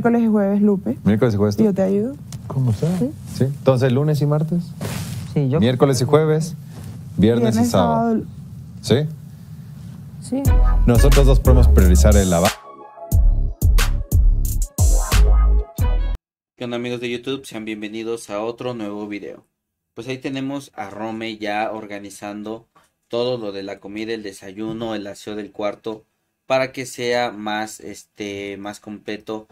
miércoles y jueves, Lupe. Miércoles y jueves. Yo te ayudo. ¿Cómo está? ¿Sí? Entonces, lunes y martes. Sí, yo. Miércoles y jueves, viernes, y sábado. ¿Sí? Sí. Nosotros dos podemos priorizar el lavado. ¿Qué onda amigos de YouTube? Sean bienvenidos a otro nuevo video. Pues ahí tenemos a Rome ya organizando todo lo de la comida, el desayuno, el aseo del cuarto, para que sea más, este, más completo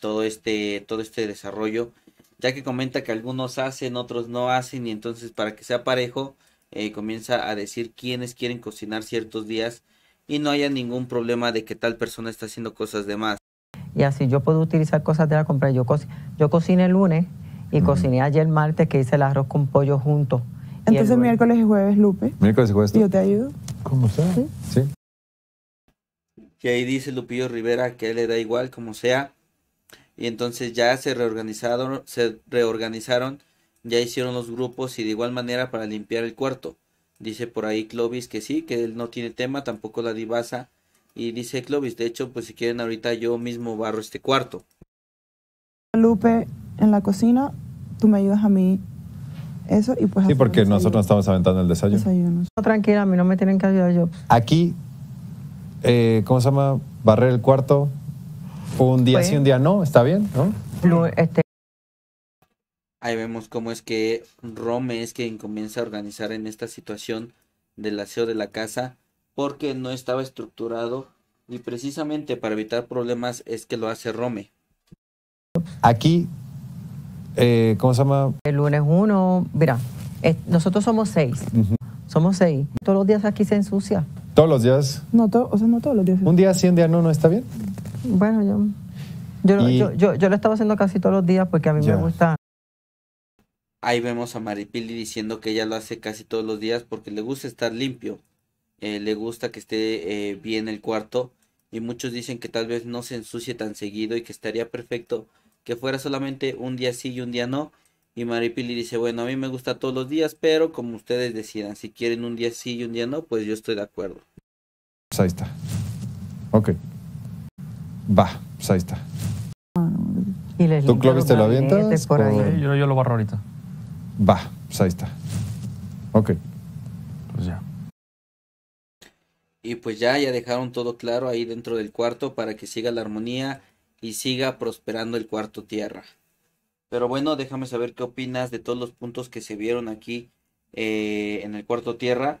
todo este, todo este desarrollo, ya que comenta que algunos hacen, otros no hacen, y entonces para que sea parejo, eh, comienza a decir quiénes quieren cocinar ciertos días y no haya ningún problema de que tal persona está haciendo cosas de más. Y así yo puedo utilizar cosas de la compra. Yo, cocine yo cociné el lunes y cocine cociné ayer martes que hice el arroz con pollo junto. Entonces miércoles y jueves, Lupe. Miércoles y jueves. Yo te ayudo. ¿Cómo está? Sí. Y ahí dice Lupillo Rivera que él le da igual, como sea, y entonces ya se reorganizaron, se reorganizaron, ya hicieron los grupos y de igual manera para limpiar el cuarto. Dice por ahí Clovis que sí, que él no tiene tema, tampoco la divasa. Y dice Clovis, de hecho, pues si quieren ahorita yo mismo barro este cuarto. Lupe en la cocina, tú me ayudas a mí eso y pues... Sí, porque nosotros estamos aventando el desayuno. No, tranquila, a mí no me tienen que ayudar yo. Aquí, eh, ¿cómo se llama? Barrer el cuarto, un día pues sí, un día no, está bien, ¿no? Este... Ahí vemos cómo es que Rome es quien comienza a organizar en esta situación del aseo de la casa porque no estaba estructurado y precisamente para evitar problemas es que lo hace Rome. Aquí, eh, ¿cómo se llama? El lunes 1, mira, nosotros somos seis. Somos seis. Todos los días aquí se ensucia. ¿Todos los días? No, o sea, no todos los días. Un día sí, un día no, ¿no está bien? Bueno, yo, yo, yo, yo, lo estaba haciendo casi todos los días porque a mí me gusta. Ahí vemos a Maripili diciendo que ella lo hace casi todos los días porque le gusta estar limpio, eh, le gusta que esté eh, bien el cuarto y muchos dicen que tal vez no se ensucie tan seguido y que estaría perfecto que fuera solamente un día sí y un día no. Y Maripili dice, bueno, a mí me gusta todos los días, pero como ustedes decidan, si quieren un día sí y un día no, pues yo estoy de acuerdo. Pues ahí está. Ok. Va, pues ahí está. ¿Tú, te viento? yo, lo barro ahorita. Va, pues ahí está. Ok. Pues ya. Y pues ya, ya dejaron todo claro ahí dentro del cuarto para que siga la armonía y siga prosperando el cuarto tierra. Pero bueno, déjame saber qué opinas de todos los puntos que se vieron aquí eh, en el cuarto tierra.